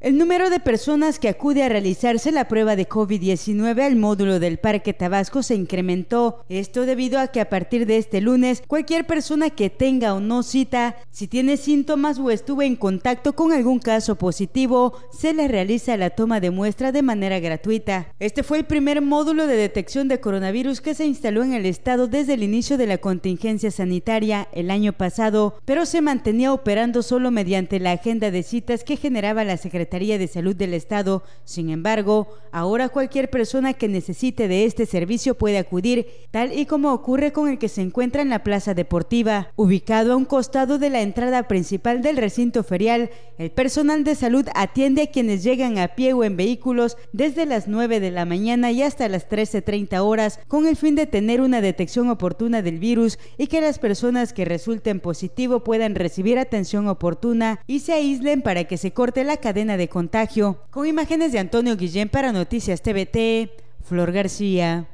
El número de personas que acude a realizarse la prueba de COVID-19 al módulo del Parque Tabasco se incrementó. Esto debido a que a partir de este lunes, cualquier persona que tenga o no cita, si tiene síntomas o estuvo en contacto con algún caso positivo, se le realiza la toma de muestra de manera gratuita. Este fue el primer módulo de detección de coronavirus que se instaló en el estado desde el inicio de la contingencia sanitaria el año pasado, pero se mantenía operando solo mediante la agenda de citas que generaba la Secretaría de Salud del Estado. Sin embargo, ahora cualquier persona que necesite de este servicio puede acudir, tal y como ocurre con el que se encuentra en la Plaza Deportiva. Ubicado a un costado de la entrada principal del recinto ferial, el personal de salud atiende a quienes llegan a pie o en vehículos desde las 9 de la mañana y hasta las 13.30 horas con el fin de tener una detección oportuna del virus y que las personas que resulten positivo puedan recibir atención oportuna y se aíslen para que se corte la cadena de de contagio. Con imágenes de Antonio Guillén para Noticias TVT, Flor García.